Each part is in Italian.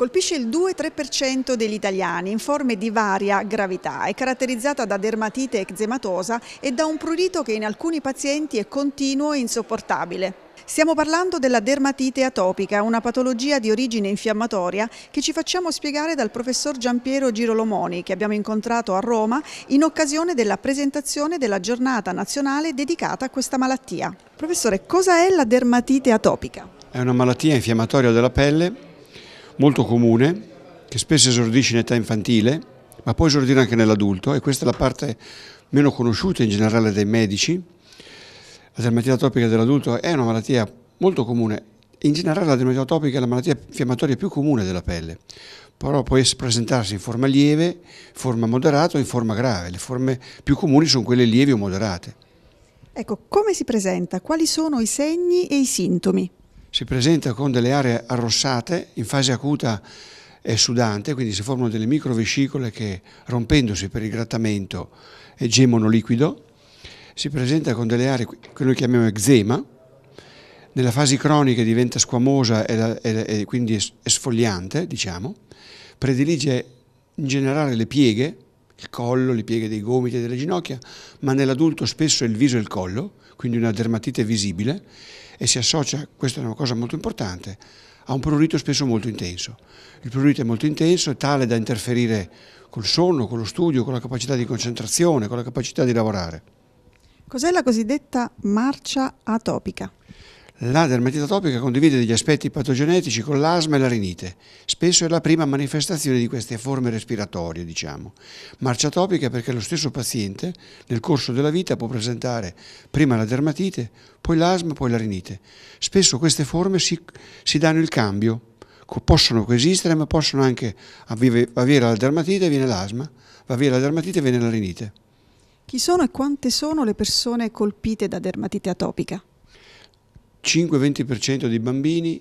colpisce il 2-3% degli italiani in forme di varia gravità. È caratterizzata da dermatite eczematosa e da un prurito che in alcuni pazienti è continuo e insopportabile. Stiamo parlando della dermatite atopica, una patologia di origine infiammatoria che ci facciamo spiegare dal professor Giampiero Girolomoni che abbiamo incontrato a Roma in occasione della presentazione della giornata nazionale dedicata a questa malattia. Professore, cosa è la dermatite atopica? È una malattia infiammatoria della pelle molto comune che spesso esordisce in età infantile, ma può esordire anche nell'adulto e questa è la parte meno conosciuta in generale dai medici. La dermatite atopica dell'adulto è una malattia molto comune. In generale la dermatite atopica è la malattia fiammatoria più comune della pelle, però può presentarsi in forma lieve, forma moderata o in forma grave. Le forme più comuni sono quelle lievi o moderate. Ecco, come si presenta? Quali sono i segni e i sintomi? si presenta con delle aree arrossate in fase acuta è sudante, quindi si formano delle microvescicole che rompendosi per il grattamento gemono liquido, si presenta con delle aree che noi chiamiamo eczema, nella fase cronica diventa squamosa e, e, e quindi esfogliante, diciamo, predilige in generale le pieghe, il collo, le pieghe dei gomiti e delle ginocchia, ma nell'adulto spesso il viso e il collo, quindi una dermatite visibile, e si associa, questa è una cosa molto importante, a un prurito spesso molto intenso. Il prurito è molto intenso, è tale da interferire col sonno, con lo studio, con la capacità di concentrazione, con la capacità di lavorare. Cos'è la cosiddetta marcia atopica? La dermatite atopica condivide degli aspetti patogenetici con l'asma e la rinite. Spesso è la prima manifestazione di queste forme respiratorie, diciamo. Marcia atopica perché lo stesso paziente nel corso della vita può presentare prima la dermatite, poi l'asma, poi la rinite. Spesso queste forme si, si danno il cambio, possono coesistere ma possono anche avere la dermatite e viene l'asma, va via la dermatite e viene la rinite. Chi sono e quante sono le persone colpite da dermatite atopica? 5-20% dei bambini,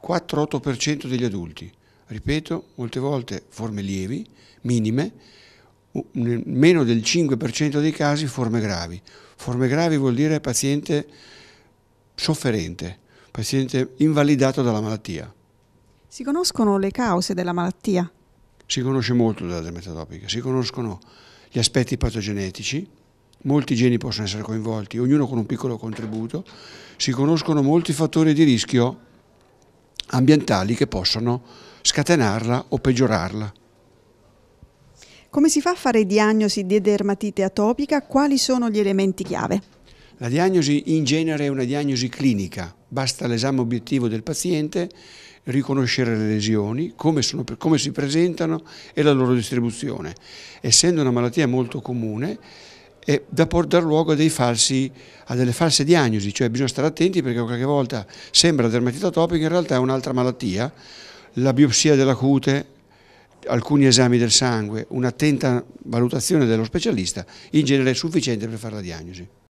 4-8% degli adulti. Ripeto, molte volte forme lievi, minime, meno del 5% dei casi forme gravi. Forme gravi vuol dire paziente sofferente, paziente invalidato dalla malattia. Si conoscono le cause della malattia? Si conosce molto della dermatotopica, si conoscono gli aspetti patogenetici, Molti geni possono essere coinvolti, ognuno con un piccolo contributo. Si conoscono molti fattori di rischio ambientali che possono scatenarla o peggiorarla. Come si fa a fare diagnosi di dermatite atopica? Quali sono gli elementi chiave? La diagnosi in genere è una diagnosi clinica, basta l'esame obiettivo del paziente, riconoscere le lesioni, come, sono, come si presentano e la loro distribuzione. Essendo una malattia molto comune, eh, da dar luogo a, falsi, a, delle false diagnosi, cioè bisogna stare attenti perché qualche volta sembra dermatite atopica, in realtà è un'altra malattia, la biopsia della cute, alcuni esami del sangue, un'attenta valutazione dello specialista, in genere è sufficiente per fare la diagnosi.